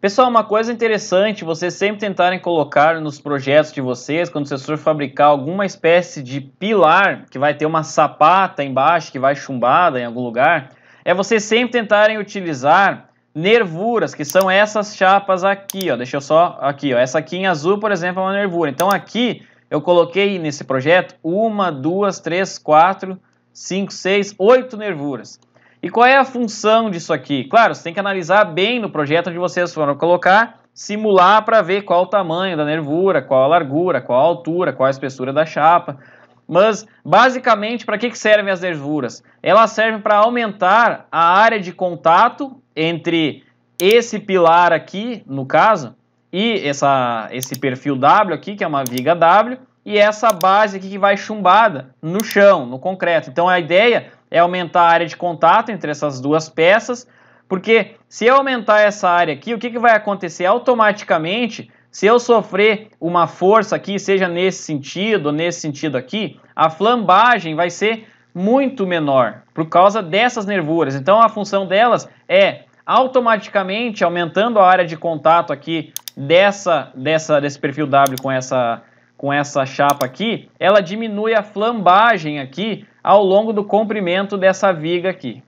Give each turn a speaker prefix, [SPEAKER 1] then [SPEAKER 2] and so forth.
[SPEAKER 1] Pessoal, uma coisa interessante, vocês sempre tentarem colocar nos projetos de vocês, quando vocês for fabricar alguma espécie de pilar, que vai ter uma sapata embaixo, que vai chumbada em algum lugar, é vocês sempre tentarem utilizar nervuras, que são essas chapas aqui, ó. Deixa eu só aqui, ó. Essa aqui em azul, por exemplo, é uma nervura. Então aqui eu coloquei nesse projeto uma, duas, três, quatro, cinco, seis, oito nervuras. E qual é a função disso aqui? Claro, você tem que analisar bem no projeto onde vocês foram colocar, simular para ver qual o tamanho da nervura, qual a largura, qual a altura, qual a espessura da chapa. Mas, basicamente, para que, que servem as nervuras? Elas servem para aumentar a área de contato entre esse pilar aqui, no caso, e essa, esse perfil W aqui, que é uma viga W, e essa base aqui que vai chumbada no chão, no concreto. Então, a ideia é aumentar a área de contato entre essas duas peças, porque se eu aumentar essa área aqui, o que, que vai acontecer? Automaticamente, se eu sofrer uma força aqui, seja nesse sentido ou nesse sentido aqui, a flambagem vai ser muito menor por causa dessas nervuras. Então a função delas é automaticamente aumentando a área de contato aqui dessa, dessa desse perfil W com essa com essa chapa aqui, ela diminui a flambagem aqui ao longo do comprimento dessa viga aqui.